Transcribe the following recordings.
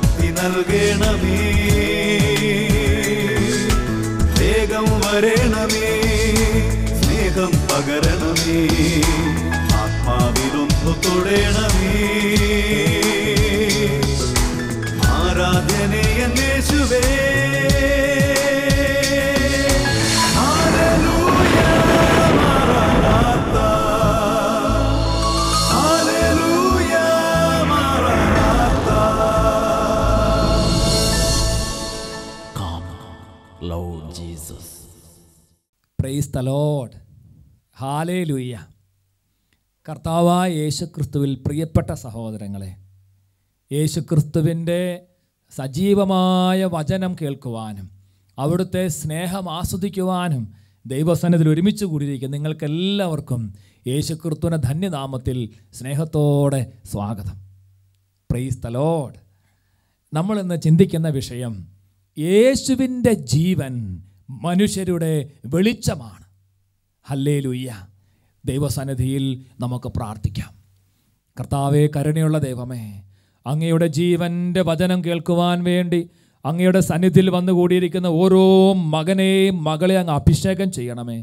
ശക്തി നൽകണമേ വേഗം വരണമേ സ്നേഹം പകരണമേ ആത്മാവിലൊന്നു തുടരണമേ ആരാധനയെന്നേശുവേ ഹാലേ ലുയ്യ കർത്താവായ യേശുക്രിസ്തുവിൽ പ്രിയപ്പെട്ട സഹോദരങ്ങളെ യേശുക്രിസ്തുവിൻ്റെ സജീവമായ വചനം കേൾക്കുവാനും അവിടുത്തെ സ്നേഹം ആസ്വദിക്കുവാനും ദൈവസനത്തിൽ ഒരുമിച്ച് കൂടിയിരിക്കുന്ന നിങ്ങൾക്കെല്ലാവർക്കും യേശുക്രിസ്തുവിൻ്റെ ധന്യനാമത്തിൽ സ്നേഹത്തോടെ സ്വാഗതം പ്രൈസ് തലോഡ് നമ്മളിന്ന് ചിന്തിക്കുന്ന വിഷയം യേശുവിൻ്റെ ജീവൻ മനുഷ്യരുടെ വെളിച്ചമാണ് ഹല്ലേ ലുയ്യാ ദൈവസന്നിധിയിൽ നമുക്ക് പ്രാർത്ഥിക്കാം കർത്താവെ കരുണയുള്ള ദൈവമേ അങ്ങയുടെ ജീവൻ്റെ വചനം കേൾക്കുവാൻ വേണ്ടി അങ്ങയുടെ സന്നിധിയിൽ വന്നുകൂടിയിരിക്കുന്ന ഓരോ മകനെയും മകളെ അങ്ങ് അഭിഷേകം ചെയ്യണമേ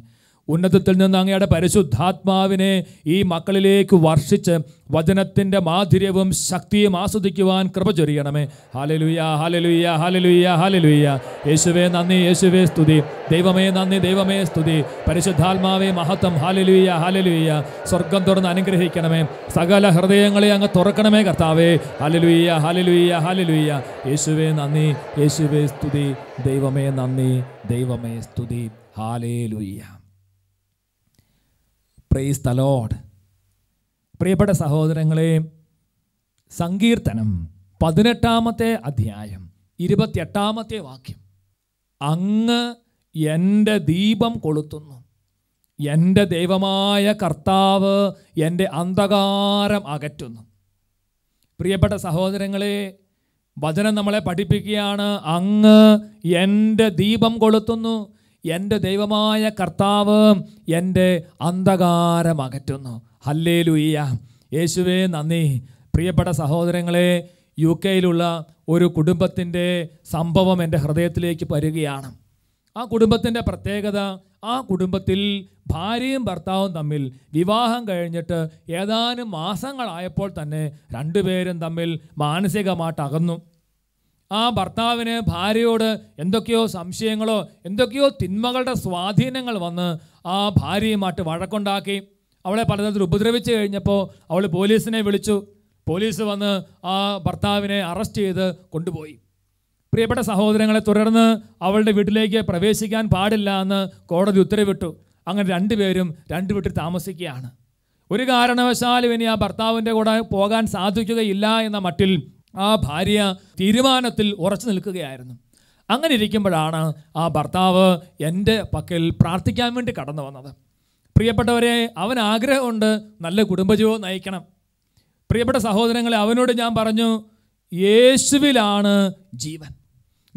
ഉന്നതത്തിൽ നിന്ന് അങ്ങയുടെ പരിശുദ്ധാത്മാവിനെ ഈ മക്കളിലേക്ക് വർഷിച്ച് വചനത്തിൻ്റെ മാധുര്യവും ശക്തിയും ആസ്വദിക്കുവാൻ കൃപ ചൊരിയണമേ ഹാലലുയ്യ ഹാലലുയ്യ ഹാലലുയ്യ ഹാലലുയ്യ യേശുവേ നന്ദി യേശുവേ സ്തുതി ദൈവമേ നന്ദി ദൈവമേ സ്തുതി പരിശുദ്ധാത്മാവേ മഹത്വം ഹാലലുയ്യ ഹാലലുയ്യ സ്വർഗം തുറന്ന് അനുഗ്രഹിക്കണമേ സകല ഹൃദയങ്ങളെ അങ്ങ് തുറക്കണമേ കർത്താവേ ഹാലലുയ്യ ഹാലലുയ്യ ഹാലലുയ്യ യേശുവേ നന്ദി യേശുവേ സ്തുതി ദൈവമേ നന്ദി ദൈവമേ സ്തുതി ഹാലേലുയ്യാ പ്രേസ് തലോഡ് പ്രിയപ്പെട്ട സഹോദരങ്ങളെ സങ്കീർത്തനം പതിനെട്ടാമത്തെ അധ്യായം ഇരുപത്തിയെട്ടാമത്തെ വാക്യം അങ്ങ് എൻ്റെ ദീപം കൊളുത്തുന്നു എൻ്റെ ദൈവമായ കർത്താവ് എൻ്റെ അന്ധകാരം അകറ്റുന്നു പ്രിയപ്പെട്ട സഹോദരങ്ങളെ വചനം നമ്മളെ പഠിപ്പിക്കുകയാണ് അങ്ങ് എൻ്റെ ദീപം കൊളുത്തുന്നു എൻ്റെ ദൈവമായ കർത്താവ് എൻ്റെ അന്ധകാരം അകറ്റുന്നു ഹല്ലേ ലുയ്യ യേശുവേ നന്ദി പ്രിയപ്പെട്ട സഹോദരങ്ങളെ യു കെയിലുള്ള ഒരു കുടുംബത്തിൻ്റെ സംഭവം എൻ്റെ ഹൃദയത്തിലേക്ക് വരികയാണ് ആ കുടുംബത്തിൻ്റെ പ്രത്യേകത ആ കുടുംബത്തിൽ ഭാര്യയും ഭർത്താവും തമ്മിൽ വിവാഹം കഴിഞ്ഞിട്ട് ഏതാനും മാസങ്ങളായപ്പോൾ തന്നെ രണ്ടുപേരും തമ്മിൽ മാനസികമായിട്ട് അകന്നു ആ ഭർത്താവിന് ഭാര്യയോട് എന്തൊക്കെയോ സംശയങ്ങളോ എന്തൊക്കെയോ തിന്മകളുടെ സ്വാധീനങ്ങൾ വന്ന് ആ ഭാര്യയുമായിട്ട് വഴക്കുണ്ടാക്കി അവളെ പലതരത്തിൽ ഉപദ്രവിച്ചു കഴിഞ്ഞപ്പോൾ അവൾ പോലീസിനെ വിളിച്ചു പോലീസ് വന്ന് ആ ഭർത്താവിനെ അറസ്റ്റ് ചെയ്ത് കൊണ്ടുപോയി പ്രിയപ്പെട്ട സഹോദരങ്ങളെ തുടർന്ന് അവളുടെ വീട്ടിലേക്ക് പ്രവേശിക്കാൻ പാടില്ല എന്ന് കോടതി ഉത്തരവിട്ടു അങ്ങനെ രണ്ടുപേരും രണ്ട് വീട്ടിൽ താമസിക്കുകയാണ് ഒരു കാരണവശാലും ഇനി ആ ഭർത്താവിൻ്റെ കൂടെ പോകാൻ സാധിക്കുകയില്ല എന്ന മട്ടിൽ ആ ഭാര്യ തീരുമാനത്തിൽ ഉറച്ചു നിൽക്കുകയായിരുന്നു അങ്ങനെ ഇരിക്കുമ്പോഴാണ് ആ ഭർത്താവ് എൻ്റെ പക്കൽ പ്രാർത്ഥിക്കാൻ വേണ്ടി കടന്നു വന്നത് പ്രിയപ്പെട്ടവരെ അവൻ ആഗ്രഹമുണ്ട് നല്ല കുടുംബജീവിതം നയിക്കണം പ്രിയപ്പെട്ട സഹോദരങ്ങളെ അവനോട് ഞാൻ പറഞ്ഞു യേശുവിലാണ് ജീവൻ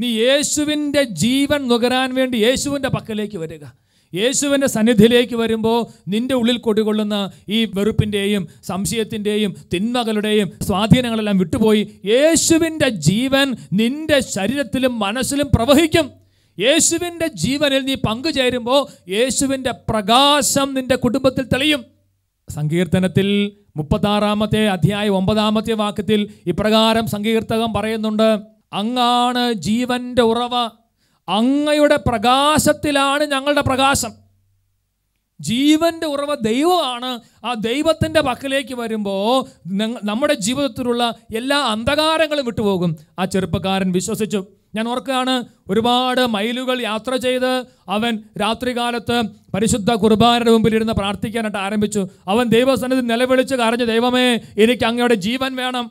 നീ യേശുവിൻ്റെ ജീവൻ നുകരാൻ വേണ്ടി യേശുവിൻ്റെ പക്കലേക്ക് വരിക യേശുവിൻ്റെ സന്നിധിയിലേക്ക് വരുമ്പോൾ നിൻ്റെ ഉള്ളിൽ കൊടികൊള്ളുന്ന ഈ വെറുപ്പിൻ്റെയും സംശയത്തിൻ്റെയും തിന്മകളുടെയും സ്വാധീനങ്ങളെല്ലാം വിട്ടുപോയി യേശുവിൻ്റെ ജീവൻ നിൻ്റെ ശരീരത്തിലും മനസ്സിലും പ്രവഹിക്കും യേശുവിൻ്റെ ജീവനിൽ നീ പങ്കുചേരുമ്പോൾ യേശുവിൻ്റെ പ്രകാശം നിൻ്റെ കുടുംബത്തിൽ തെളിയും സങ്കീർത്തനത്തിൽ മുപ്പത്താറാമത്തെ അധ്യായം ഒമ്പതാമത്തെ വാക്യത്തിൽ ഇപ്രകാരം സങ്കീർത്തകം പറയുന്നുണ്ട് അങ്ങാണ് ജീവൻ്റെ ഉറവ അങ്ങയുടെ പ്രകാശത്തിലാണ് ഞങ്ങളുടെ പ്രകാശം ജീവന്റെ ഉറവ ദൈവമാണ് ആ ദൈവത്തിൻ്റെ പക്കലേക്ക് വരുമ്പോൾ നമ്മുടെ ജീവിതത്തിലുള്ള എല്ലാ അന്ധകാരങ്ങളും വിട്ടുപോകും ആ ചെറുപ്പക്കാരൻ വിശ്വസിച്ചു ഞാൻ ഓർക്കുകയാണ് ഒരുപാട് മൈലുകൾ യാത്ര ചെയ്ത് അവൻ രാത്രികാലത്ത് പരിശുദ്ധ കുർബാനയുടെ മുമ്പിൽ ഇരുന്ന് പ്രാർത്ഥിക്കാനായിട്ട് ആരംഭിച്ചു അവൻ ദൈവസന്നിധി നിലവിളിച്ച് കരഞ്ഞു ദൈവമേ എനിക്ക് അങ്ങയുടെ ജീവൻ വേണം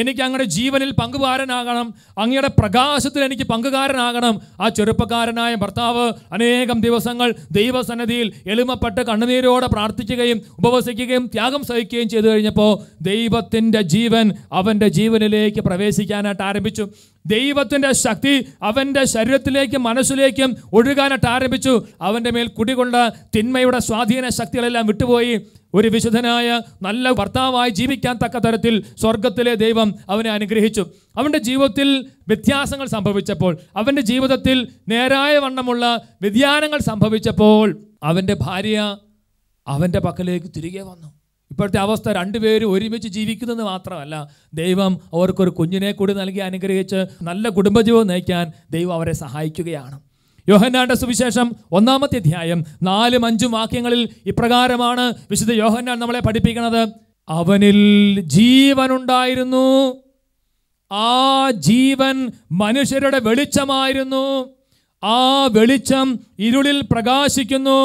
എനിക്ക് അങ്ങയുടെ ജീവനിൽ പങ്കുകാരനാകണം അങ്ങയുടെ പ്രകാശത്തിൽ എനിക്ക് പങ്കുകാരനാകണം ആ ചെറുപ്പക്കാരനായ ഭർത്താവ് അനേകം ദിവസങ്ങൾ ദൈവസന്നിധിയിൽ എളിമപ്പെട്ട് കണ്ണുനീരോടെ പ്രാർത്ഥിക്കുകയും ഉപവസിക്കുകയും ത്യാഗം സഹിക്കുകയും ചെയ്തു കഴിഞ്ഞപ്പോൾ ദൈവത്തിൻ്റെ ജീവൻ അവൻ്റെ ജീവനിലേക്ക് പ്രവേശിക്കാനായിട്ട് ആരംഭിച്ചു ദൈവത്തിൻ്റെ ശക്തി അവൻ്റെ ശരീരത്തിലേക്കും മനസ്സിലേക്കും ഒഴുകാനായിട്ട് ആരംഭിച്ചു അവൻ്റെ മേൽ കുടികൊണ്ട തിന്മയുടെ സ്വാധീന ശക്തികളെല്ലാം വിട്ടുപോയി ഒരു വിശുദ്ധനായ നല്ല ഭർത്താവായി ജീവിക്കാൻ തക്ക തരത്തിൽ സ്വർഗത്തിലെ ദൈവം അവനെ അനുഗ്രഹിച്ചു അവൻ്റെ ജീവിതത്തിൽ വ്യത്യാസങ്ങൾ സംഭവിച്ചപ്പോൾ അവൻ്റെ ജീവിതത്തിൽ നേരായ വണ്ണമുള്ള വ്യതിയാനങ്ങൾ സംഭവിച്ചപ്പോൾ അവൻ്റെ ഭാര്യ അവൻ്റെ പക്കലേക്ക് തിരികെ വന്നു ഇപ്പോഴത്തെ അവസ്ഥ രണ്ടുപേരും ഒരുമിച്ച് ജീവിക്കുന്നതെന്ന് മാത്രമല്ല ദൈവം അവർക്കൊരു കുഞ്ഞിനെ കൂടി നൽകി അനുഗ്രഹിച്ച് നല്ല കുടുംബജീവിതം നയിക്കാൻ ദൈവം അവരെ സഹായിക്കുകയാണ് യോഹന്നാന്റെ സുവിശേഷം ഒന്നാമത്തെ അധ്യായം നാലും അഞ്ചും വാക്യങ്ങളിൽ ഇപ്രകാരമാണ് വിശുദ്ധ യോഹന്നാൻ നമ്മളെ പഠിപ്പിക്കുന്നത് അവനിൽ ജീവനുണ്ടായിരുന്നു ആ ജീവൻ മനുഷ്യരുടെ വെളിച്ചമായിരുന്നു ആ വെളിച്ചം ഇരുളിൽ പ്രകാശിക്കുന്നു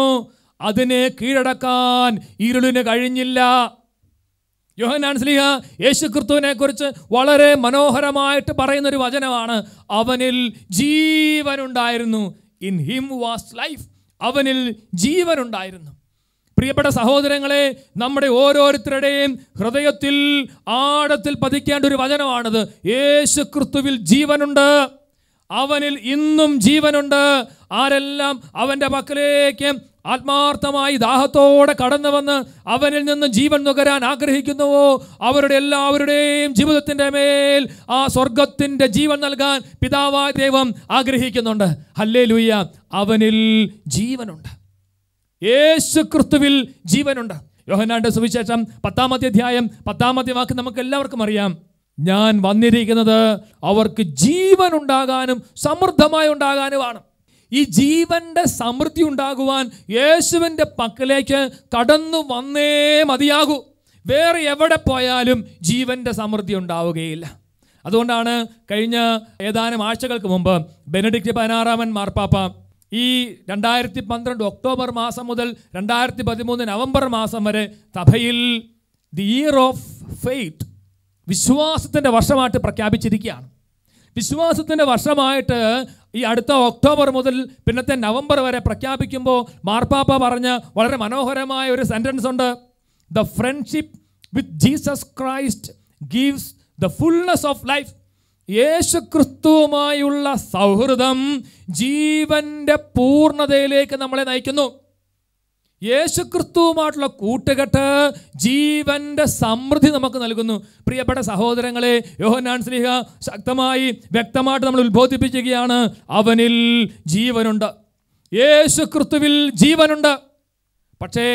അതിനെ കീഴടക്കാൻ ഇരുളിന് കഴിഞ്ഞില്ല യോഹനാൻ സ്ലിഹ യേശു ക്രിസ്തുവിനെ കുറിച്ച് വളരെ മനോഹരമായിട്ട് പറയുന്ന ഒരു വചനമാണ് അവനിൽ ജീവനുണ്ടായിരുന്നു ഇൻ ഹിം വാസ് ലൈഫ് അവനിൽ ജീവനുണ്ടായിരുന്നു പ്രിയപ്പെട്ട സഹോദരങ്ങളെ നമ്മുടെ ഓരോരുത്തരുടെയും ഹൃദയത്തിൽ ആഴത്തിൽ പതിക്കേണ്ട ഒരു വചനമാണിത് യേശു ക്രിസ്തുവിൽ ജീവനുണ്ട് അവനിൽ ഇന്നും ജീവനുണ്ട് ആരെല്ലാം അവൻ്റെ മക്കളിലേക്ക് ആത്മാർത്ഥമായി ദാഹത്തോടെ കടന്നു വന്ന് അവനിൽ നിന്ന് ജീവൻ നുകരാൻ ആഗ്രഹിക്കുന്നുവോ അവരുടെ എല്ലാവരുടെയും ജീവിതത്തിൻ്റെ മേൽ ആ സ്വർഗത്തിൻ്റെ ജീവൻ നൽകാൻ പിതാവായ ദൈവം ആഗ്രഹിക്കുന്നുണ്ട് ഹല്ലേ ലൂയ്യ അവനിൽ ജീവനുണ്ട് യേശു ക്രിസ്തുവിൽ ജീവനുണ്ട് യോഹനാന്റെ സുവിശേഷം പത്താമത്തെ അധ്യായം പത്താമത്തെ വാക്ക് നമുക്ക് എല്ലാവർക്കും അറിയാം ഞാൻ വന്നിരിക്കുന്നത് അവർക്ക് ജീവൻ ഉണ്ടാകാനും സമൃദ്ധമായി ഉണ്ടാകാനുമാണ് ഈ ജീവന്റെ സമൃദ്ധി ഉണ്ടാകുവാൻ യേശുവിൻ്റെ പക്കലേക്ക് കടന്നു വന്നേ മതിയാകൂ വേറെ എവിടെ പോയാലും ജീവന്റെ സമൃദ്ധി ഉണ്ടാവുകയില്ല അതുകൊണ്ടാണ് കഴിഞ്ഞ ഏതാനും ആഴ്ചകൾക്ക് മുമ്പ് ബെനഡിക്റ്റ് പതിനാറാമൻ മാർപ്പാപ്പ ഈ രണ്ടായിരത്തി പന്ത്രണ്ട് ഒക്ടോബർ മാസം മുതൽ രണ്ടായിരത്തി പതിമൂന്ന് നവംബർ മാസം വരെ സഭയിൽ ദി ഇയർ ഓഫ് ഫെയ്ത്ത് വിശ്വാസത്തിൻ്റെ വർഷമായിട്ട് പ്രഖ്യാപിച്ചിരിക്കുകയാണ് വിശ്വാസത്തിൻ്റെ വർഷമായിട്ട് ഈ അടുത്ത ഒക്ടോബർ മുതൽ പിന്നത്തെ നവംബർ വരെ പ്രഖ്യാപിക്കുമ്പോൾ മാർപ്പാപ്പ പറഞ്ഞ വളരെ മനോഹരമായ ഒരു സെൻറ്റൻസ് ഉണ്ട് the friendship with Jesus Christ gives the fullness of life യേശു ക്രിസ്തുവുമായുള്ള സൗഹൃദം ജീവൻ്റെ പൂർണ്ണതയിലേക്ക് നമ്മളെ നയിക്കുന്നു യേശുക്രിസ്തുവുമായിട്ടുള്ള കൂട്ടുകെട്ട് ജീവന്റെ സമൃദ്ധി നമുക്ക് നൽകുന്നു പ്രിയപ്പെട്ട സഹോദരങ്ങളെ യോഹനാൻ സ്നേഹ ശക്തമായി വ്യക്തമായിട്ട് നമ്മൾ ഉത്ബോധിപ്പിക്കുകയാണ് അവനിൽ ജീവനുണ്ട് യേശുക്രിസ്തുവിൽ ജീവനുണ്ട് പക്ഷേ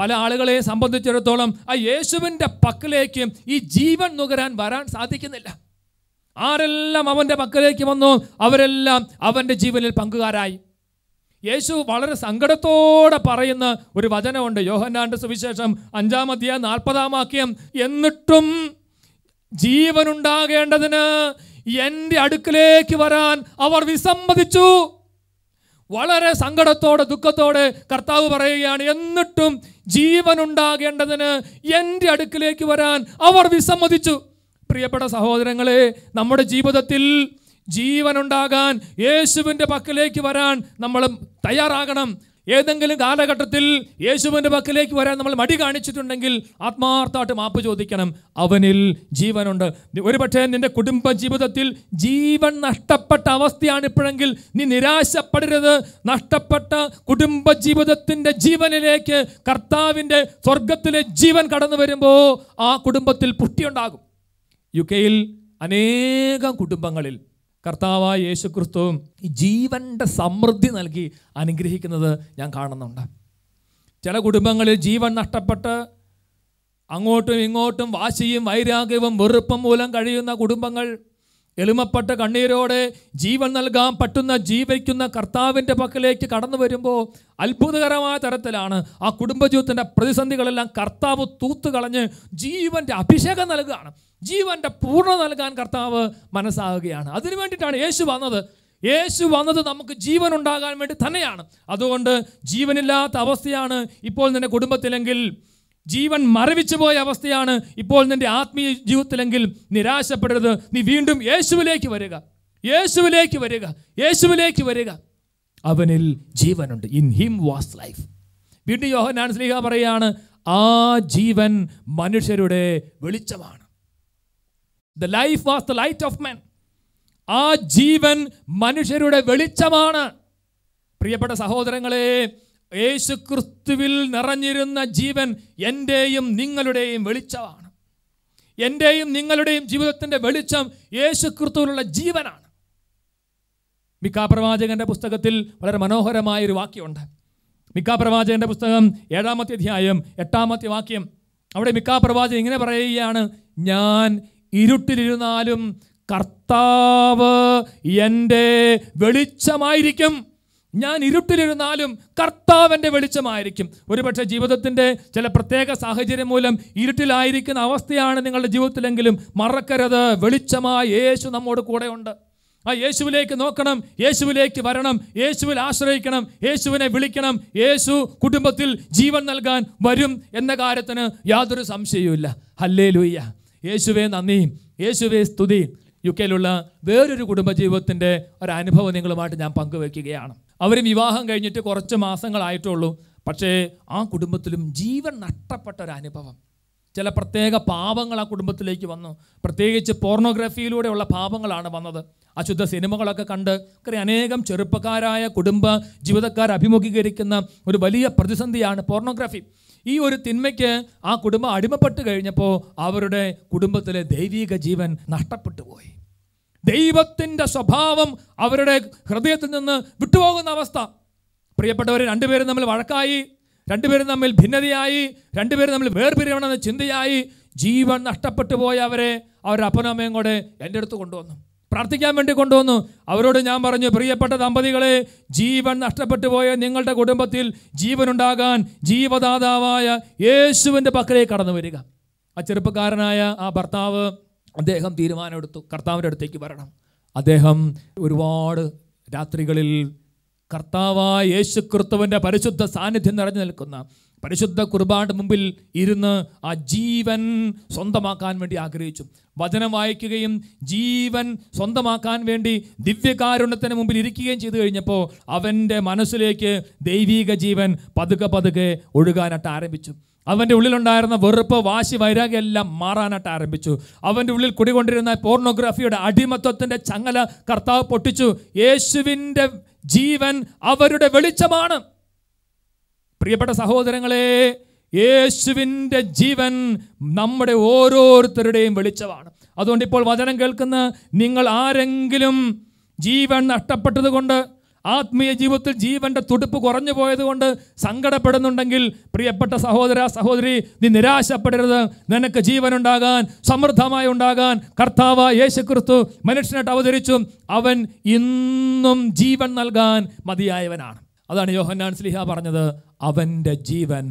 പല ആളുകളെ സംബന്ധിച്ചിടത്തോളം ആ യേശുവിൻ്റെ പക്കലേക്ക് ഈ ജീവൻ നുകരാൻ വരാൻ സാധിക്കുന്നില്ല ആരെല്ലാം അവൻ്റെ പക്കലേക്ക് വന്നു അവരെല്ലാം അവൻ്റെ ജീവനിൽ പങ്കുകാരായി യേശു വളരെ സങ്കടത്തോടെ പറയുന്ന ഒരു വചനമുണ്ട് യോഹന്നാൻ്റെ സുവിശേഷം അഞ്ചാം അധ്യായം നാൽപ്പതാം വാക്യം എന്നിട്ടും ജീവനുണ്ടാകേണ്ടതിന് എൻ്റെ അടുക്കിലേക്ക് വരാൻ അവർ വിസമ്മതിച്ചു വളരെ സങ്കടത്തോടെ ദുഃഖത്തോടെ കർത്താവ് പറയുകയാണ് എന്നിട്ടും ജീവനുണ്ടാകേണ്ടതിന് എൻ്റെ അടുക്കിലേക്ക് വരാൻ അവർ വിസമ്മതിച്ചു പ്രിയപ്പെട്ട സഹോദരങ്ങളെ നമ്മുടെ ജീവിതത്തിൽ ജീവനുണ്ടാകാൻ യേശുവിൻ്റെ പക്കലേക്ക് വരാൻ നമ്മൾ തയ്യാറാകണം ഏതെങ്കിലും കാലഘട്ടത്തിൽ യേശുവിൻ്റെ പക്കിലേക്ക് വരാൻ നമ്മൾ മടി കാണിച്ചിട്ടുണ്ടെങ്കിൽ ആത്മാർത്ഥമായിട്ട് മാപ്പ് ചോദിക്കണം അവനിൽ ജീവനുണ്ട് ഒരുപക്ഷേ നിന്റെ കുടുംബ ജീവിതത്തിൽ ജീവൻ നഷ്ടപ്പെട്ട അവസ്ഥയാണ് ഇപ്പോഴെങ്കിൽ നീ നിരാശപ്പെടരുത് നഷ്ടപ്പെട്ട കുടുംബ ജീവിതത്തിൻ്റെ ജീവനിലേക്ക് കർത്താവിൻ്റെ സ്വർഗത്തിലെ ജീവൻ കടന്നു വരുമ്പോൾ ആ കുടുംബത്തിൽ പുഷ്ടിയുണ്ടാകും യു കെയിൽ അനേകം കുടുംബങ്ങളിൽ കർത്താവായ യേശുക്രിസ്തു ജീവൻ്റെ സമൃദ്ധി നൽകി അനുഗ്രഹിക്കുന്നത് ഞാൻ കാണുന്നുണ്ട് ചില കുടുംബങ്ങളിൽ ജീവൻ നഷ്ടപ്പെട്ട് അങ്ങോട്ടും ഇങ്ങോട്ടും വാശിയും വൈരാഗ്യവും വെറുപ്പം മൂലം കഴിയുന്ന കുടുംബങ്ങൾ എളിമപ്പെട്ട കണ്ണീരോടെ ജീവൻ നൽകാൻ പറ്റുന്ന ജീവിക്കുന്ന കർത്താവിൻ്റെ പക്കലേക്ക് കടന്നു വരുമ്പോൾ അത്ഭുതകരമായ തരത്തിലാണ് ആ കുടുംബജീവിതത്തിൻ്റെ പ്രതിസന്ധികളെല്ലാം കർത്താവ് തൂത്തുകളഞ്ഞ് ജീവൻ്റെ അഭിഷേകം നൽകുകയാണ് ജീവന്റെ പൂർണ്ണ നൽകാൻ കർത്താവ് മനസ്സാകുകയാണ് അതിനു വേണ്ടിയിട്ടാണ് യേശു വന്നത് യേശു വന്നത് നമുക്ക് ജീവൻ ഉണ്ടാകാൻ വേണ്ടി തന്നെയാണ് അതുകൊണ്ട് ജീവനില്ലാത്ത അവസ്ഥയാണ് ഇപ്പോൾ നിന്റെ കുടുംബത്തിലെങ്കിൽ ജീവൻ മറവിച്ചു പോയ അവസ്ഥയാണ് ഇപ്പോൾ നിന്റെ ആത്മീയ ജീവിതത്തിലെങ്കിൽ നിരാശപ്പെടരുത് നീ വീണ്ടും യേശുവിലേക്ക് വരിക യേശുവിലേക്ക് വരിക യേശുവിലേക്ക് വരിക അവനിൽ ജീവനുണ്ട് ഇൻ ഹിം വാസ് ലൈഫ് വീണ്ടും യോഹനാൻ സ്ലീഹ പറയുകയാണ് ആ ജീവൻ മനുഷ്യരുടെ വെളിച്ചമാണ് the life was the light of men ആ ജീവൻ മനുഷ്യരുടെ വെളിച്ചമാണ് പ്രിയപ്പെട്ട സഹോദരങ്ങളെ യേശു ക്രിസ്തുവിൽ നിറഞ്ഞിരുന്ന ജീവൻ എൻ്റെയും നിങ്ങളുടെയും വെളിച്ചമാണ് എൻ്റെയും നിങ്ങളുടെയും ജീവിതത്തിൻ്റെ വെളിച്ചം യേശു ക്രിസ്തുവിലുള്ള ജീവനാണ് മിക്കാപ്രവാചകന്റെ പുസ്തകത്തിൽ വളരെ മനോഹരമായ ഒരു വാക്യമുണ്ട് മിക്കാപ്രവാചകന്റെ പുസ്തകം ഏഴാമത്തെ അധ്യായം എട്ടാമത്തെ വാക്യം അവിടെ മിക്കാപ്രവാചകൻ ഇങ്ങനെ പറയുകയാണ് ഞാൻ ഇരുട്ടിലിരുന്നാലും കർത്താവ് എൻ്റെ വെളിച്ചമായിരിക്കും ഞാൻ ഇരുട്ടിലിരുന്നാലും കർത്താവിൻ്റെ വെളിച്ചമായിരിക്കും ഒരുപക്ഷെ ജീവിതത്തിൻ്റെ ചില പ്രത്യേക സാഹചര്യം മൂലം ഇരുട്ടിലായിരിക്കുന്ന അവസ്ഥയാണ് നിങ്ങളുടെ ജീവിതത്തിലെങ്കിലും മറക്കരുത് വെളിച്ചമായ യേശു നമ്മോട് കൂടെയുണ്ട് ആ യേശുവിലേക്ക് നോക്കണം യേശുവിലേക്ക് വരണം യേശുവിൽ ആശ്രയിക്കണം യേശുവിനെ വിളിക്കണം യേശു കുടുംബത്തിൽ ജീവൻ നൽകാൻ വരും എന്ന കാര്യത്തിന് യാതൊരു സംശയവുമില്ല ഹല്ലേ ലൂയ്യ യേശുവേ നന്ദി യേശുവേ സ്തുതി യു കെയിലുള്ള വേറൊരു കുടുംബജീവിതത്തിൻ്റെ ഒരനുഭവം നിങ്ങളുമായിട്ട് ഞാൻ പങ്കുവെക്കുകയാണ് അവർ വിവാഹം കഴിഞ്ഞിട്ട് കുറച്ച് മാസങ്ങളായിട്ടുള്ളൂ പക്ഷേ ആ കുടുംബത്തിലും ജീവൻ നഷ്ടപ്പെട്ട ഒരു അനുഭവം ചില പ്രത്യേക പാപങ്ങൾ ആ കുടുംബത്തിലേക്ക് വന്നു പ്രത്യേകിച്ച് പോർണോഗ്രഫിയിലൂടെയുള്ള പാപങ്ങളാണ് വന്നത് അശുദ്ധ സിനിമകളൊക്കെ കണ്ട് അനേകം ചെറുപ്പക്കാരായ കുടുംബ ജീവിതക്കാർ അഭിമുഖീകരിക്കുന്ന ഒരു വലിയ പ്രതിസന്ധിയാണ് പോർണോഗ്രഫി ഈ ഒരു തിന്മയ്ക്ക് ആ കുടുംബം അടിമപ്പെട്ട് കഴിഞ്ഞപ്പോൾ അവരുടെ കുടുംബത്തിലെ ദൈവിക ജീവൻ നഷ്ടപ്പെട്ടു പോയി ദൈവത്തിൻ്റെ സ്വഭാവം അവരുടെ ഹൃദയത്തിൽ നിന്ന് വിട്ടുപോകുന്ന അവസ്ഥ പ്രിയപ്പെട്ടവർ രണ്ടുപേരും തമ്മിൽ വഴക്കായി രണ്ടുപേരും തമ്മിൽ ഭിന്നതയായി രണ്ടുപേരും തമ്മിൽ വേർപിരിയണമെന്ന ചിന്തയായി ജീവൻ നഷ്ടപ്പെട്ടു പോയ അവരെ അവരുടെ അപ്പനമ്മയും കൂടെ എൻ്റെ അടുത്ത് കൊണ്ടുവന്നു പ്രാർത്ഥിക്കാൻ വേണ്ടി കൊണ്ടുവന്നു അവരോട് ഞാൻ പറഞ്ഞു പ്രിയപ്പെട്ട ദമ്പതികളെ ജീവൻ നഷ്ടപ്പെട്ടു പോയ നിങ്ങളുടെ കുടുംബത്തിൽ ജീവനുണ്ടാകാൻ ജീവദാതാവായ യേശുവിൻ്റെ പക്കലേ കടന്നു വരിക ആ ചെറുപ്പക്കാരനായ ആ ഭർത്താവ് അദ്ദേഹം തീരുമാനമെടുത്തു കർത്താവിൻ്റെ അടുത്തേക്ക് വരണം അദ്ദേഹം ഒരുപാട് രാത്രികളിൽ കർത്താവായ യേശു ക്രിസ്തുവിൻ്റെ പരിശുദ്ധ സാന്നിധ്യം നിറഞ്ഞു നിൽക്കുന്ന പരിശുദ്ധ കുർബാനയുടെ മുമ്പിൽ ഇരുന്ന് ആ ജീവൻ സ്വന്തമാക്കാൻ വേണ്ടി ആഗ്രഹിച്ചു വചനം വായിക്കുകയും ജീവൻ സ്വന്തമാക്കാൻ വേണ്ടി ദിവ്യകാരുണ്യത്തിന് മുമ്പിൽ ഇരിക്കുകയും ചെയ്തു കഴിഞ്ഞപ്പോൾ അവൻ്റെ മനസ്സിലേക്ക് ദൈവീക ജീവൻ പതുക്കെ പതുക്കെ ഒഴുകാനായിട്ട് ആരംഭിച്ചു അവൻ്റെ ഉള്ളിലുണ്ടായിരുന്ന വെറുപ്പ് വാശി വൈരാഗ്യം എല്ലാം മാറാനായിട്ട് ആരംഭിച്ചു അവൻ്റെ ഉള്ളിൽ കുടികൊണ്ടിരുന്ന പോർണോഗ്രാഫിയുടെ അടിമത്വത്തിൻ്റെ ചങ്ങല കർത്താവ് പൊട്ടിച്ചു യേശുവിൻ്റെ ജീവൻ അവരുടെ വെളിച്ചമാണ് പ്രിയപ്പെട്ട സഹോദരങ്ങളെ യേശുവിൻ്റെ ജീവൻ നമ്മുടെ ഓരോരുത്തരുടെയും വെളിച്ചമാണ് അതുകൊണ്ട് ഇപ്പോൾ വചനം കേൾക്കുന്ന നിങ്ങൾ ആരെങ്കിലും ജീവൻ നഷ്ടപ്പെട്ടതുകൊണ്ട് ആത്മീയ ജീവിതത്തിൽ ജീവന്റെ തുടുപ്പ് കുറഞ്ഞു പോയതുകൊണ്ട് സങ്കടപ്പെടുന്നുണ്ടെങ്കിൽ പ്രിയപ്പെട്ട സഹോദര സഹോദരി നീ നിരാശപ്പെടരുത് നിനക്ക് ജീവൻ ഉണ്ടാകാൻ സമൃദ്ധമായി ഉണ്ടാകാൻ കർത്താവ് യേശുക്രിസ്തു മനുഷ്യനായിട്ട് അവതരിച്ചു അവൻ ഇന്നും ജീവൻ നൽകാൻ മതിയായവനാണ് അതാണ് യോഹന്നാൻ സ്ലിഹ പറഞ്ഞത് അവൻ്റെ ജീവൻ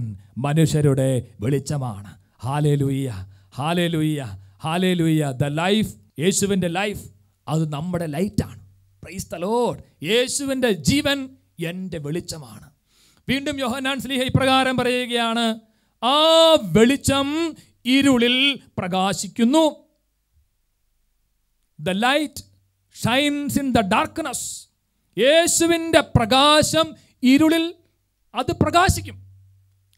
മനുഷ്യരുടെ വെളിച്ചമാണ് ഹാലേ ലൂയ്യ ഹാലേ ലൂയ്യ ഹാലേ ലൂയ്യ ദ ലൈഫ് യേശുവിൻ്റെ ലൈഫ് അത് നമ്മുടെ ലൈറ്റാണ് പ്രൈസ് ദ ലോഡ് യേശുവിൻ്റെ ജീവൻ എൻ്റെ വെളിച്ചമാണ് വീണ്ടും യോഹനാൻ സ്ലീഹ ഇപ്രകാരം പറയുകയാണ് ആ വെളിച്ചം ഇരുളിൽ പ്രകാശിക്കുന്നു the light shines in the darkness യേശുവിൻ്റെ പ്രകാശം ഇരുളിൽ അത് പ്രകാശിക്കും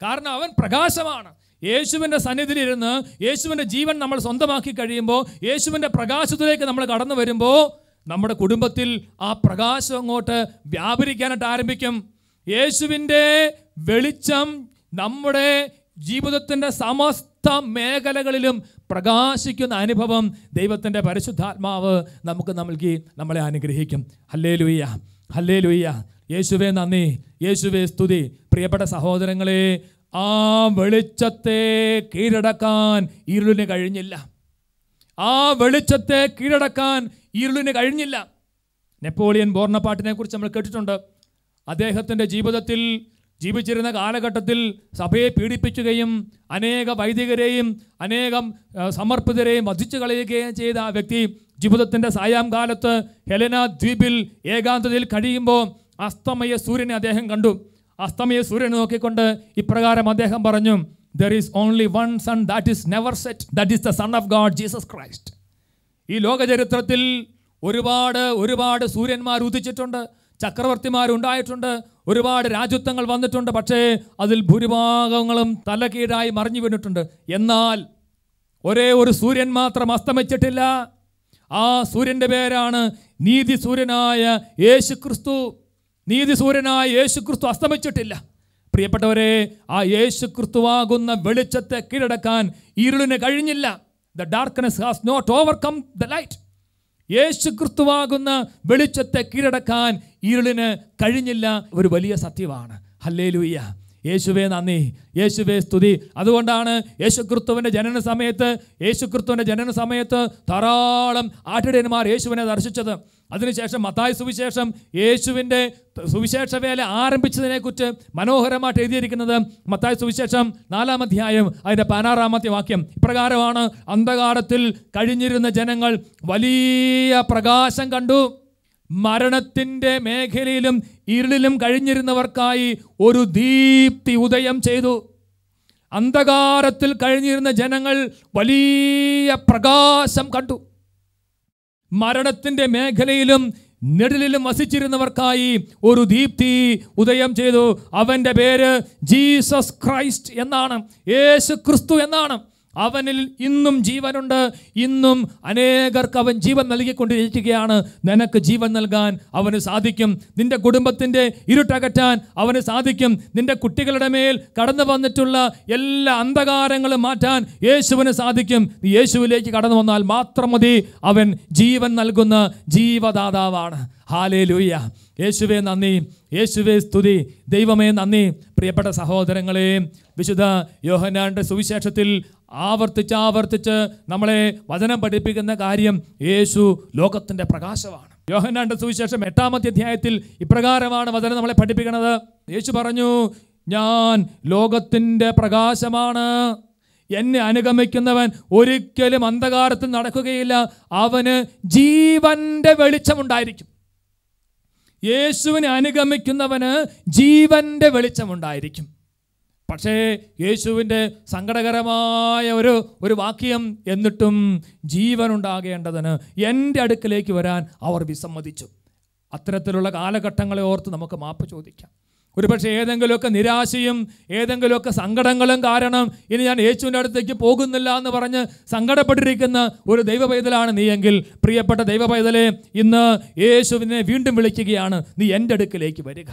കാരണം അവൻ പ്രകാശമാണ് യേശുവിൻ്റെ സന്നിധിയിലിരുന്ന് യേശുവിൻ്റെ ജീവൻ നമ്മൾ സ്വന്തമാക്കി കഴിയുമ്പോൾ യേശുവിൻ്റെ പ്രകാശത്തിലേക്ക് നമ്മൾ കടന്നു വരുമ്പോൾ നമ്മുടെ കുടുംബത്തിൽ ആ പ്രകാശം അങ്ങോട്ട് വ്യാപരിക്കാനായിട്ട് ആരംഭിക്കും യേശുവിൻ്റെ വെളിച്ചം നമ്മുടെ ജീവിതത്തിൻ്റെ സമസ്ത മേഖലകളിലും പ്രകാശിക്കുന്ന അനുഭവം ദൈവത്തിൻ്റെ പരിശുദ്ധാത്മാവ് നമുക്ക് നൽകി നമ്മളെ അനുഗ്രഹിക്കും ഹല്ലേ ലുയ്യ ഹല്ലേ ലുയ്യ യേശുവെ നന്ദി യേശുവെ സ്തുതി പ്രിയപ്പെട്ട സഹോദരങ്ങളെ ആ വെളിച്ചത്തെ കീഴടക്കാൻ ഇരുളിന് കഴിഞ്ഞില്ല ആ വെളിച്ചത്തെ കീഴടക്കാൻ ഇരുളിന് കഴിഞ്ഞില്ല നെപ്പോളിയൻ ബോർണപ്പാട്ടിനെ കുറിച്ച് നമ്മൾ കേട്ടിട്ടുണ്ട് അദ്ദേഹത്തിൻ്റെ ജീവിതത്തിൽ ജീവിച്ചിരുന്ന കാലഘട്ടത്തിൽ സഭയെ പീഡിപ്പിക്കുകയും അനേക വൈദികരെയും അനേകം സമർപ്പിതരെയും വധിച്ചു കളയുകയും ചെയ്ത ആ വ്യക്തി ജീവിതത്തിൻ്റെ സായാം കാലത്ത് ഹെലന ദ്വീപിൽ ഏകാന്തതയിൽ കഴിയുമ്പോൾ അസ്തമയ സൂര്യനെ അദ്ദേഹം കണ്ടു അസ്തമയ സൂര്യനെ നോക്കിക്കൊണ്ട് ഇപ്രകാരം അദ്ദേഹം പറഞ്ഞു there is only one sun that is never set that is the son of God Jesus Christ ഈ ലോക ചരിത്രത്തിൽ ഒരുപാട് ഒരുപാട് സൂര്യന്മാർ ഉദിച്ചിട്ടുണ്ട് ചക്രവർത്തിമാരുണ്ടായിട്ടുണ്ട് ഒരുപാട് രാജ്യത്വങ്ങൾ വന്നിട്ടുണ്ട് പക്ഷേ അതിൽ ഭൂരിഭാഗങ്ങളും തലകീഴായി മറിഞ്ഞു വീണിട്ടുണ്ട് എന്നാൽ ഒരേ ഒരു സൂര്യൻ മാത്രം അസ്തമിച്ചിട്ടില്ല ആ സൂര്യൻ്റെ പേരാണ് നീതി സൂര്യനായ യേശു ക്രിസ്തു നീതിസൂര്യനായ യേശുക്രിസ്തു അസ്തമിച്ചിട്ടില്ല പ്രിയപ്പെട്ടവരെ ആ യേശുക്രിസ്തുവാകുന്ന വെളിച്ചത്തെ കീഴടക്കാൻ ഇരുളിന് കഴിഞ്ഞില്ല the darkness has not overcome the light യേശുക്രിസ്തുവാകുന്ന വെളിച്ചത്തെ കീഴടക്കാൻ ഇരുളിന് കഴിഞ്ഞില്ല ഒരു വലിയ സത്യമാണ് ഹല്ലേ ലൂയ്യ യേശുവേ നന്ദി യേശുവേ സ്തുതി അതുകൊണ്ടാണ് യേശുക്രിസ്തുവിൻ്റെ ജനന സമയത്ത് യേശുക്രിസ്തുവിൻ്റെ ജനന സമയത്ത് ധാരാളം ആട്ടിടയന്മാർ യേശുവിനെ ദർശിച്ചത് അതിനുശേഷം മത്തായ സുവിശേഷം യേശുവിൻ്റെ സുവിശേഷ വേല ആരംഭിച്ചതിനെക്കുറിച്ച് മനോഹരമായിട്ട് എഴുതിയിരിക്കുന്നത് മത്തായ സുവിശേഷം നാലാം അധ്യായം അതിൻ്റെ പതിനാറാമത്തെ വാക്യം ഇപ്രകാരമാണ് അന്ധകാരത്തിൽ കഴിഞ്ഞിരുന്ന ജനങ്ങൾ വലിയ പ്രകാശം കണ്ടു മരണത്തിൻ്റെ മേഖലയിലും ഇരുളിലും കഴിഞ്ഞിരുന്നവർക്കായി ഒരു ദീപ്തി ഉദയം ചെയ്തു അന്ധകാരത്തിൽ കഴിഞ്ഞിരുന്ന ജനങ്ങൾ വലിയ പ്രകാശം കണ്ടു മരണത്തിൻ്റെ മേഖലയിലും നെടിലും വസിച്ചിരുന്നവർക്കായി ഒരു ദീപ്തി ഉദയം ചെയ്തു അവൻ്റെ പേര് ജീസസ് ക്രൈസ്റ്റ് എന്നാണ് യേശു ക്രിസ്തു എന്നാണ് അവനിൽ ഇന്നും ജീവനുണ്ട് ഇന്നും അനേകർക്ക് അവൻ ജീവൻ നൽകിക്കൊണ്ടിരിക്കുകയാണ് നിനക്ക് ജീവൻ നൽകാൻ അവന് സാധിക്കും നിന്റെ കുടുംബത്തിൻ്റെ ഇരുട്ടകറ്റാൻ അവന് സാധിക്കും നിന്റെ കുട്ടികളുടെ മേൽ കടന്നു വന്നിട്ടുള്ള എല്ലാ അന്ധകാരങ്ങളും മാറ്റാൻ യേശുവിന് സാധിക്കും നീ യേശുവിലേക്ക് കടന്നു വന്നാൽ മാത്രം മതി അവൻ ജീവൻ നൽകുന്ന ജീവദാതാവാണ് ഹാലേ ലൂയ്യ യേശുവേ നന്ദി യേശുവേ സ്തുതി ദൈവമേ നന്ദി പ്രിയപ്പെട്ട സഹോദരങ്ങളെ വിശുദ്ധ യോഹനാന്റെ സുവിശേഷത്തിൽ ആവർത്തിച്ച് ആവർത്തിച്ച് നമ്മളെ വചനം പഠിപ്പിക്കുന്ന കാര്യം യേശു ലോകത്തിൻ്റെ പ്രകാശമാണ് യോഹനാന്റെ സുവിശേഷം എട്ടാമത്തെ അധ്യായത്തിൽ ഇപ്രകാരമാണ് വചനം നമ്മളെ പഠിപ്പിക്കുന്നത് യേശു പറഞ്ഞു ഞാൻ ലോകത്തിൻ്റെ പ്രകാശമാണ് എന്നെ അനുഗമിക്കുന്നവൻ ഒരിക്കലും അന്ധകാരത്തിൽ നടക്കുകയില്ല അവന് ജീവന്റെ വെളിച്ചമുണ്ടായിരിക്കും യേശുവിനെ അനുഗമിക്കുന്നവന് ജീവൻ്റെ വെളിച്ചമുണ്ടായിരിക്കും പക്ഷേ യേശുവിൻ്റെ സങ്കടകരമായ ഒരു ഒരു വാക്യം എന്നിട്ടും ജീവനുണ്ടാകേണ്ടതിന് എൻ്റെ അടുക്കിലേക്ക് വരാൻ അവർ വിസമ്മതിച്ചു അത്തരത്തിലുള്ള കാലഘട്ടങ്ങളെ ഓർത്ത് നമുക്ക് മാപ്പ് ചോദിക്കാം ഒരുപക്ഷെ ഏതെങ്കിലുമൊക്കെ നിരാശയും ഏതെങ്കിലുമൊക്കെ സങ്കടങ്ങളും കാരണം ഇനി ഞാൻ യേശുവിൻ്റെ അടുത്തേക്ക് പോകുന്നില്ല എന്ന് പറഞ്ഞ് സങ്കടപ്പെട്ടിരിക്കുന്ന ഒരു ദൈവ പൈതലാണ് നീയെങ്കിൽ പ്രിയപ്പെട്ട ദൈവ പൈതലെ ഇന്ന് യേശുവിനെ വീണ്ടും വിളിക്കുകയാണ് നീ എൻ്റെ അടുക്കിലേക്ക് വരിക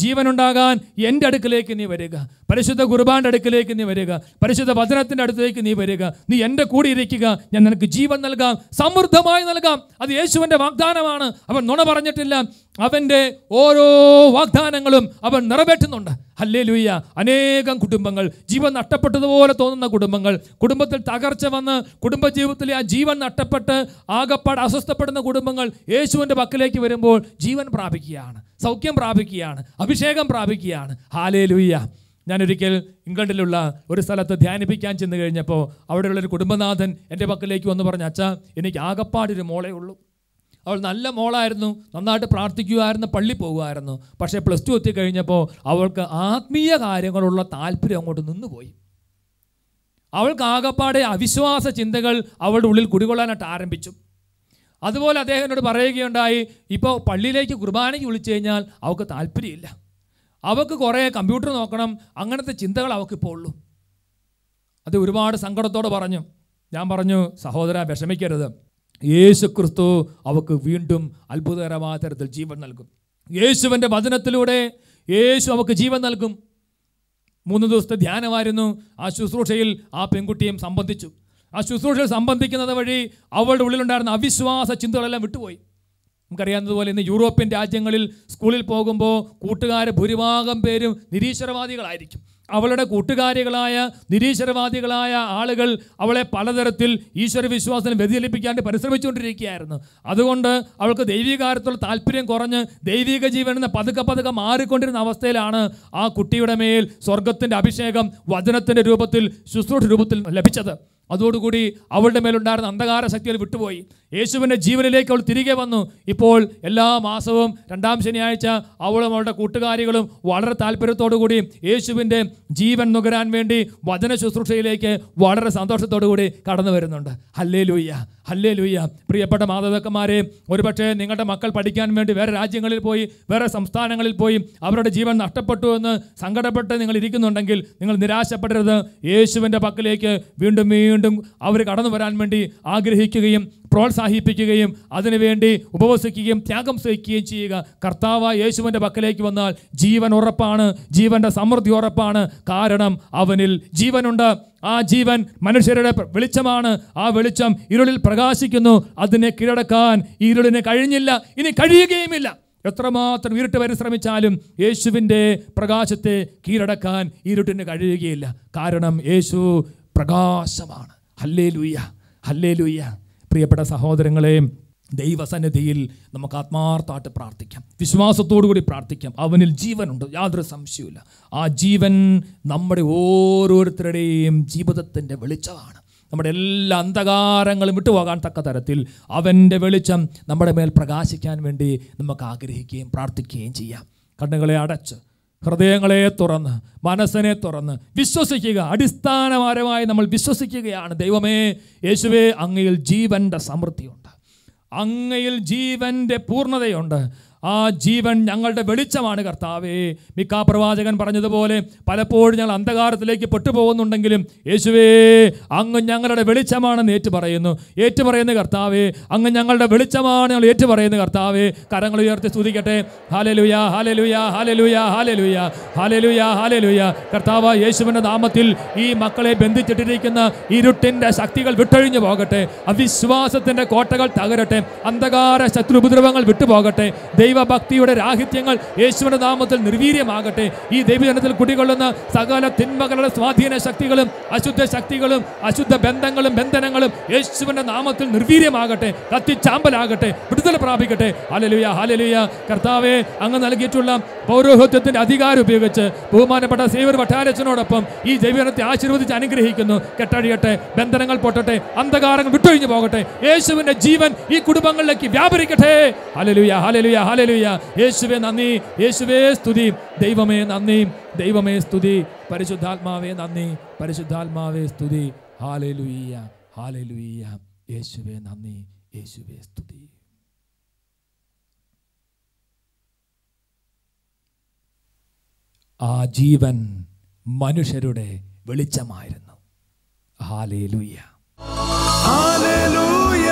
ജീവനുണ്ടാകാൻ എൻ്റെ അടുക്കിലേക്ക് നീ വരിക പരിശുദ്ധ കുർബാൻ്റെ അടുക്കിലേക്ക് നീ വരിക പരിശുദ്ധ വചനത്തിൻ്റെ അടുത്തേക്ക് നീ വരിക നീ എൻ്റെ കൂടെ ഇരിക്കുക ഞാൻ നിനക്ക് ജീവൻ നൽകാം സമൃദ്ധമായി നൽകാം അത് യേശുവിൻ്റെ വാഗ്ദാനമാണ് അവൻ നുണ പറഞ്ഞിട്ടില്ല അവൻ്റെ ഓരോ വാഗ്ദാനങ്ങളും അവൻ നിറവേറ്റുന്നുണ്ട് അല്ലേ ലൂയ്യ അനേകം കുടുംബങ്ങൾ ജീവൻ നഷ്ടപ്പെട്ടതുപോലെ തോന്നുന്ന കുടുംബങ്ങൾ കുടുംബത്തിൽ തകർച്ച വന്ന് കുടുംബജീവിതത്തിലെ ആ ജീവൻ നഷ്ടപ്പെട്ട് ആകപ്പാട് അസ്വസ്ഥപ്പെടുന്ന കുടുംബങ്ങൾ യേശുവിൻ്റെ പക്കലേക്ക് വരുമ്പോൾ ജീവൻ പ്രാപിക്കുകയാണ് സൗഖ്യം പ്രാപിക്കുകയാണ് അഭിഷേകം പ്രാപിക്കുകയാണ് ഹാലേ ലൂയ്യ ഞാനൊരിക്കൽ ഇംഗ്ലണ്ടിലുള്ള ഒരു സ്ഥലത്ത് ധ്യാനിപ്പിക്കാൻ ചെന്ന് കഴിഞ്ഞപ്പോൾ അവിടെയുള്ള ഒരു കുടുംബനാഥൻ എൻ്റെ പക്കലേക്ക് വന്ന് പറഞ്ഞ അച്ഛ എനിക്ക് ആകപ്പാടൊരു മോളേ ഉള്ളൂ അവൾ നല്ല മോളായിരുന്നു നന്നായിട്ട് പ്രാർത്ഥിക്കുമായിരുന്നു പള്ളി പോകുമായിരുന്നു പക്ഷേ പ്ലസ് ടു എത്തിക്കഴിഞ്ഞപ്പോൾ അവൾക്ക് ആത്മീയ കാര്യങ്ങളുള്ള താല്പര്യം അങ്ങോട്ട് നിന്നുപോയി അവൾക്ക് ആകപ്പാടെ അവിശ്വാസ ചിന്തകൾ അവളുടെ ഉള്ളിൽ കുടികൊള്ളാനായിട്ട് ആരംഭിച്ചു അതുപോലെ അദ്ദേഹത്തിനോട് പറയുകയുണ്ടായി ഇപ്പോൾ പള്ളിയിലേക്ക് കുർബാനയ്ക്ക് വിളിച്ചു കഴിഞ്ഞാൽ അവൾക്ക് താല്പര്യമില്ല അവൾക്ക് കുറേ കമ്പ്യൂട്ടർ നോക്കണം അങ്ങനത്തെ ചിന്തകൾ അവൾക്കിപ്പോൾ ഉള്ളൂ അത് ഒരുപാട് സങ്കടത്തോട് പറഞ്ഞു ഞാൻ പറഞ്ഞു സഹോദര വിഷമിക്കരുത് യേശു ക്രിസ്തു അവൾക്ക് വീണ്ടും അത്ഭുതകരമായ തരത്തിൽ ജീവൻ നൽകും യേശുവിൻ്റെ വചനത്തിലൂടെ യേശു അവൾക്ക് ജീവൻ നൽകും മൂന്ന് ദിവസത്തെ ധ്യാനമായിരുന്നു ആ ശുശ്രൂഷയിൽ ആ പെൺകുട്ടിയും സംബന്ധിച്ചു ആ ശുശ്രൂഷയിൽ സംബന്ധിക്കുന്നത് വഴി അവളുടെ ഉള്ളിലുണ്ടായിരുന്ന അവിശ്വാസ ചിന്തകളെല്ലാം വിട്ടുപോയി നമുക്കറിയാവുന്നതുപോലെ ഇന്ന് യൂറോപ്യൻ രാജ്യങ്ങളിൽ സ്കൂളിൽ പോകുമ്പോൾ കൂട്ടുകാർ ഭൂരിഭാഗം പേരും നിരീശ്വരവാദികളായിരിക്കും അവളുടെ കൂട്ടുകാരികളായ നിരീശ്വരവാദികളായ ആളുകൾ അവളെ പലതരത്തിൽ ഈശ്വര വിശ്വാസത്തിന് വ്യതിചലിപ്പിക്കാണ്ട് പരിശ്രമിച്ചുകൊണ്ടിരിക്കുകയായിരുന്നു അതുകൊണ്ട് അവൾക്ക് ദൈവികാരത്തുള്ള താല്പര്യം കുറഞ്ഞ് ദൈവിക ജീവൻ എന്ന പതുക്കെ പതുക്കെ മാറിക്കൊണ്ടിരുന്ന അവസ്ഥയിലാണ് ആ കുട്ടിയുടെ മേൽ സ്വർഗത്തിൻ്റെ അഭിഷേകം വചനത്തിൻ്റെ രൂപത്തിൽ ശുശ്രൂഷ രൂപത്തിൽ ലഭിച്ചത് അതോടുകൂടി അവളുടെ മേലുണ്ടായിരുന്ന അന്ധകാര ശക്തികൾ വിട്ടുപോയി യേശുവിൻ്റെ ജീവനിലേക്ക് അവൾ തിരികെ വന്നു ഇപ്പോൾ എല്ലാ മാസവും രണ്ടാം ശനിയാഴ്ച അവളും അവളുടെ കൂട്ടുകാരികളും വളരെ താല്പര്യത്തോടുകൂടി യേശുവിൻ്റെ ജീവൻ നുകരാൻ വേണ്ടി വചന ശുശ്രൂഷയിലേക്ക് വളരെ സന്തോഷത്തോടു കൂടി കടന്നു വരുന്നുണ്ട് ഹല്ലേ ലൂയ്യ ഹല്ലേ ലൂയ്യ പ്രിയപ്പെട്ട മാതാപിതാക്കന്മാരെ ഒരുപക്ഷെ നിങ്ങളുടെ മക്കൾ പഠിക്കാൻ വേണ്ടി വേറെ രാജ്യങ്ങളിൽ പോയി വേറെ സംസ്ഥാനങ്ങളിൽ പോയി അവരുടെ ജീവൻ നഷ്ടപ്പെട്ടു എന്ന് സങ്കടപ്പെട്ട് നിങ്ങൾ ഇരിക്കുന്നുണ്ടെങ്കിൽ നിങ്ങൾ നിരാശപ്പെടരുത് യേശുവിൻ്റെ പക്കലേക്ക് വീണ്ടും വീണ്ടും അവർ കടന്നു വരാൻ വേണ്ടി ആഗ്രഹിക്കുകയും പ്രോത്സാഹിപ്പിക്കുകയും അതിനുവേണ്ടി ഉപവസിക്കുകയും ത്യാഗം സഹിക്കുകയും ചെയ്യുക കർത്താവ് യേശുവിൻ്റെ പക്കലേക്ക് വന്നാൽ ജീവൻ ഉറപ്പാണ് ജീവൻ്റെ സമൃദ്ധി ഉറപ്പാണ് കാരണം അവനിൽ ജീവനുണ്ട് ആ ജീവൻ മനുഷ്യരുടെ വെളിച്ചമാണ് ആ വെളിച്ചം ഇരുളിൽ പ്രകാശിക്കുന്നു അതിനെ കീഴടക്കാൻ ഈ ഇരുളിന് കഴിഞ്ഞില്ല ഇനി കഴിയുകയുമില്ല എത്രമാത്രം ഇരുട്ട് പരിശ്രമിച്ചാലും യേശുവിൻ്റെ പ്രകാശത്തെ കീഴടക്കാൻ ഇരുട്ടിന് കഴിയുകയില്ല കാരണം യേശു പ്രകാശമാണ് ഹല്ലേ ലൂയ്യ ഹല്ലേ ലൂയ്യ പ്രിയപ്പെട്ട സഹോദരങ്ങളെയും ദൈവസന്നിധിയിൽ നമുക്ക് ആത്മാർത്ഥമായിട്ട് പ്രാർത്ഥിക്കാം വിശ്വാസത്തോടു കൂടി പ്രാർത്ഥിക്കാം അവനിൽ ജീവനുണ്ട് യാതൊരു സംശയവുമില്ല ആ ജീവൻ നമ്മുടെ ഓരോരുത്തരുടെയും ജീവിതത്തിൻ്റെ വെളിച്ചമാണ് നമ്മുടെ എല്ലാ അന്ധകാരങ്ങളും വിട്ടുപോകാൻ തക്ക തരത്തിൽ അവൻ്റെ വെളിച്ചം നമ്മുടെ മേൽ പ്രകാശിക്കാൻ വേണ്ടി നമുക്ക് ആഗ്രഹിക്കുകയും പ്രാർത്ഥിക്കുകയും ചെയ്യാം കണ്ണുകളെ അടച്ച് ഹൃദയങ്ങളെ തുറന്ന് മനസ്സിനെ തുറന്ന് വിശ്വസിക്കുക അടിസ്ഥാനപരമായി നമ്മൾ വിശ്വസിക്കുകയാണ് ദൈവമേ യേശുവേ അങ്ങയിൽ ജീവൻ്റെ സമൃദ്ധിയുണ്ട് അങ്ങയിൽ ജീവൻ്റെ പൂർണ്ണതയുണ്ട് ആ ജീവൻ ഞങ്ങളുടെ വെളിച്ചമാണ് കർത്താവേ മിക്ക പ്രവാചകൻ പറഞ്ഞതുപോലെ പലപ്പോഴും ഞങ്ങൾ അന്ധകാരത്തിലേക്ക് പെട്ടുപോകുന്നുണ്ടെങ്കിലും യേശുവേ അങ്ങ് ഞങ്ങളുടെ വെളിച്ചമാണെന്ന് ഏറ്റുപറയുന്നു ഏറ്റുപറയുന്ന കർത്താവേ അങ്ങ് ഞങ്ങളുടെ വെളിച്ചമാണ് ഞങ്ങൾ ഏറ്റുപറയുന്ന കർത്താവേ കരങ്ങൾ ഉയർത്തി സ്തുതിക്കട്ടെ ഹാലലുയ ഹാലലുയ ഹാലലുയ ഹാലലുയ ഹാലലുയ ഹാലലുയ കർത്താവ് യേശുവിൻ്റെ നാമത്തിൽ ഈ മക്കളെ ബന്ധിച്ചിട്ടിരിക്കുന്ന ഇരുട്ടിൻ്റെ ശക്തികൾ വിട്ടൊഴിഞ്ഞു പോകട്ടെ അവിശ്വാസത്തിൻ്റെ കോട്ടകൾ തകരട്ടെ അന്ധകാര ശത്രുപദ്രവങ്ങൾ വിട്ടുപോകട്ടെ ദൈവം ദൈവഭക്തിയുടെ രാഹിത്യങ്ങൾ യേശുവിൻ്റെ നാമത്തിൽ നിർവീര്യമാകട്ടെ ഈ ദൈവജനത്തിൽ കുടികൊള്ളുന്ന സകല തിന്മകളുടെ സ്വാധീന ശക്തികളും അശുദ്ധ ശക്തികളും അശുദ്ധ ബന്ധങ്ങളും ബന്ധനങ്ങളും യേശുവിൻ്റെ നാമത്തിൽ നിർവീര്യമാകട്ടെ കത്തിച്ചാമ്പലാകട്ടെ വിടുതൽ പ്രാപിക്കട്ടെ ഹാലലുയ ഹാലലുയ കർത്താവെ അങ്ങ് നൽകിയിട്ടുള്ള പൗരോഹിത്വത്തിൻ്റെ അധികാരം ഉപയോഗിച്ച് ബഹുമാനപ്പെട്ട സേവർ വട്ടാരച്ചനോടൊപ്പം ഈ ദൈവജനത്തെ ആശീർവദിച്ച് അനുഗ്രഹിക്കുന്നു കെട്ടഴിയട്ടെ ബന്ധനങ്ങൾ പൊട്ടട്ടെ അന്ധകാരങ്ങൾ വിട്ടൊഴിഞ്ഞു പോകട്ടെ യേശുവിൻ്റെ ജീവൻ ഈ കുടുംബങ്ങളിലേക്ക് വ്യാപരിക്കട്ടെ ഹാലലുയ ഹാലലുയ ഹാല ഹാലലുയ യേശുവെ നന്ദി യേശുവേ സ്തുതി ദൈവമേ നന്ദി ദൈവമേ സ്തുതി പരിശുദ്ധാത്മാവേ നന്ദി പരിശുദ്ധാത്മാവേ സ്തുതി ഹാലലുയ ഹാലലുയ യേശുവേ നന്ദി യേശുവേ സ്തുതി ആ ജീവൻ മനുഷ്യരുടെ വെളിച്ചമായിരുന്നു ഹാലേലൂയ ഹാലേലൂയ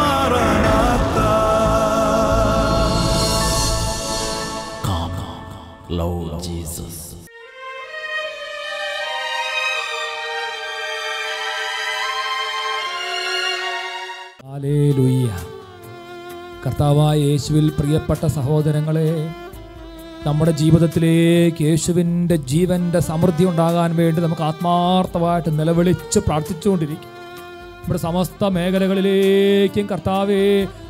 മാറാത്ത Love Jesus. കർത്താവായ യേശുവിൽ പ്രിയപ്പെട്ട സഹോദരങ്ങളെ നമ്മുടെ ജീവിതത്തിലേക്ക് യേശുവിൻ്റെ ജീവൻ്റെ സമൃദ്ധി ഉണ്ടാകാൻ വേണ്ടി നമുക്ക് ആത്മാർത്ഥമായിട്ട് നിലവിളിച്ച് പ്രാർത്ഥിച്ചുകൊണ്ടിരിക്കും നമ്മുടെ സമസ്ത മേഖലകളിലേക്കും കർത്താവേ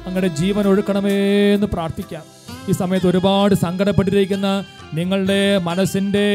അങ്ങയുടെ ജീവൻ ഒഴുക്കണമേ എന്ന് പ്രാർത്ഥിക്കാം ഈ സമയത്ത് ഒരുപാട് സങ്കടപ്പെട്ടിരിക്കുന്ന നിങ്ങളുടെ മനസ്സിൻ്റെ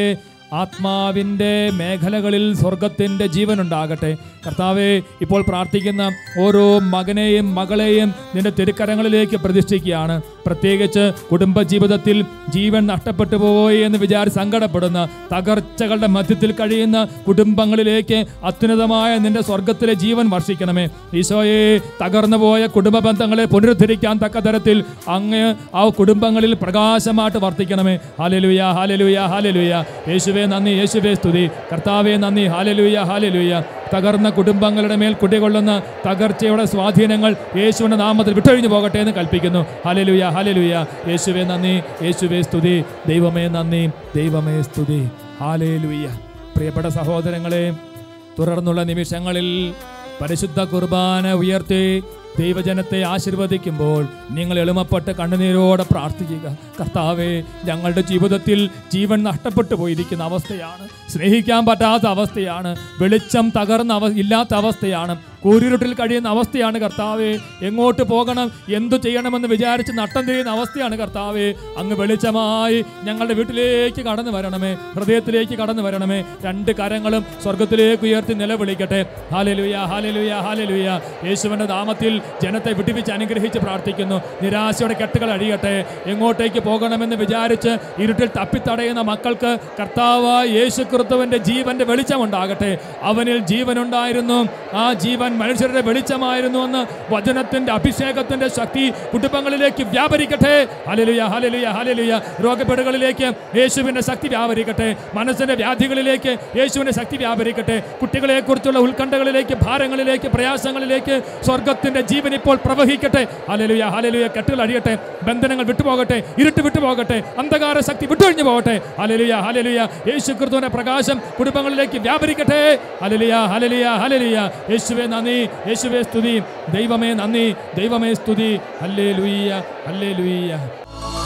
ആത്മാവിൻ്റെ മേഖലകളിൽ സ്വർഗത്തിൻ്റെ ജീവനുണ്ടാകട്ടെ കർത്താവെ ഇപ്പോൾ പ്രാർത്ഥിക്കുന്ന ഓരോ മകനെയും മകളെയും നിന്റെ തിരുക്കരങ്ങളിലേക്ക് പ്രതിഷ്ഠിക്കുകയാണ് പ്രത്യേകിച്ച് കുടുംബജീവിതത്തിൽ ജീവൻ നഷ്ടപ്പെട്ടു പോയി എന്ന് വിചാരിച്ച് സങ്കടപ്പെടുന്ന തകർച്ചകളുടെ മധ്യത്തിൽ കഴിയുന്ന കുടുംബങ്ങളിലേക്ക് അത്യുന്നതമായ നിന്റെ സ്വർഗത്തിലെ ജീവൻ വർഷിക്കണമേ ഈശോയെ തകർന്നു പോയ കുടുംബ ബന്ധങ്ങളെ പുനരുദ്ധരിക്കാൻ തക്ക തരത്തിൽ അങ്ങ് ആ കുടുംബങ്ങളിൽ പ്രകാശമായിട്ട് വർത്തിക്കണമേ ഹാലലുയ ഹാലലുയ ഹാലലുയ യേശു കർത്താവെ നന്ദി യേശുവേ സ്തുതി കർത്താവെ നന്ദി ഹാലലൂയ ഹാലലൂയ തകർന്ന കുടുംബങ്ങളുടെ മേൽ കുട്ടികൊള്ളുന്ന തകർച്ചയുടെ സ്വാധീനങ്ങൾ യേശുവിൻ്റെ നാമത്തിൽ വിട്ടൊഴിഞ്ഞു പോകട്ടെ എന്ന് കൽപ്പിക്കുന്നു ഹാലലൂയ ഹാലലൂയ യേശുവേ നന്ദി യേശുവേ സ്തുതി ദൈവമേ നന്ദി ദൈവമേ സ്തുതി ഹാലലൂയ പ്രിയപ്പെട്ട സഹോദരങ്ങളെ തുടർന്നുള്ള നിമിഷങ്ങളിൽ പരിശുദ്ധ കുർബാന ഉയർത്തി ദൈവജനത്തെ ആശീർവദിക്കുമ്പോൾ നിങ്ങൾ എളുമപ്പെട്ട് കണ്ണുനീരോടെ പ്രാർത്ഥിക്കുക കർത്താവേ ഞങ്ങളുടെ ജീവിതത്തിൽ ജീവൻ നഷ്ടപ്പെട്ടു പോയിരിക്കുന്ന അവസ്ഥയാണ് സ്നേഹിക്കാൻ പറ്റാത്ത അവസ്ഥയാണ് വെളിച്ചം തകർന്ന അവ ഇല്ലാത്ത അവസ്ഥയാണ് കൂരിരുട്ടിൽ കഴിയുന്ന അവസ്ഥയാണ് കർത്താവ് എങ്ങോട്ട് പോകണം എന്തു ചെയ്യണമെന്ന് വിചാരിച്ച് നട്ടം തിരിയുന്ന അവസ്ഥയാണ് കർത്താവ് അങ്ങ് വെളിച്ചമായി ഞങ്ങളുടെ വീട്ടിലേക്ക് കടന്നു വരണമേ ഹൃദയത്തിലേക്ക് കടന്നു വരണമേ രണ്ട് കരങ്ങളും സ്വർഗത്തിലേക്ക് ഉയർത്തി നിലവിളിക്കട്ടെ ഹാലലുയ ഹാലലുയ ഹാലലുയ യേശുവിൻ്റെ നാമത്തിൽ ജനത്തെ വിടിവിച്ച് അനുഗ്രഹിച്ച് പ്രാർത്ഥിക്കുന്നു നിരാശയുടെ കെട്ടുകൾ അഴിയട്ടെ എങ്ങോട്ടേക്ക് പോകണമെന്ന് വിചാരിച്ച് ഇരുട്ടിൽ തപ്പിത്തടയുന്ന മക്കൾക്ക് കർത്താവായ യേശു ക്രിസ്തുവിൻ്റെ ജീവൻ്റെ വെളിച്ചമുണ്ടാകട്ടെ അവനിൽ ജീവനുണ്ടായിരുന്നു ആ ജീവൻ മനുഷ്യരുടെ വെളിച്ചമായിരുന്നു എന്ന് വചനത്തിന്റെ അഭിഷേകത്തിന്റെ ശക്തി കുടുംബങ്ങളിലേക്ക് വ്യാപരിക്കട്ടെ ഹലലുയ ഹലലുയ ഹലലുയ രോഗപേടുകളിലേക്ക് യേശുവിന്റെ ശക്തി വ്യാപരിക്കട്ടെ മനസ്സിന്റെ വ്യാധികളിലേക്ക് യേശുവിന്റെ ശക്തി വ്യാപരിക്കട്ടെ കുട്ടികളെക്കുറിച്ചുള്ള ഉത്കണ്ഠകളിലേക്ക് ഭാരങ്ങളിലേക്ക് പ്രയാസങ്ങളിലേക്ക് സ്വർഗത്തിന്റെ ജീവൻ ഇപ്പോൾ പ്രവഹിക്കട്ടെ ഹലലുയ ഹലലുയ കെട്ടുകൾ അഴിയട്ടെ ബന്ധനങ്ങൾ വിട്ടുപോകട്ടെ ഇരുട്ട് വിട്ടുപോകട്ടെ അന്ധകാര ശക്തി വിട്ടൊഴിഞ്ഞു പോകട്ടെ ഹലലുയ ഹലലുയ യേശു കൃത്വന്റെ പ്രകാശം കുടുംബങ്ങളിലേക്ക് വ്യാപരിക്കട്ടെ ഹലലിയ ഹലലിയ ഹലലിയ യേശുവേ നന്ദി യേശുവേ സ്തുതി ദൈവമേ നന്ദി ദൈവമേ സ്തുതി അല്ലേ ലുയ്യ അല്ലേ ലുയ്യ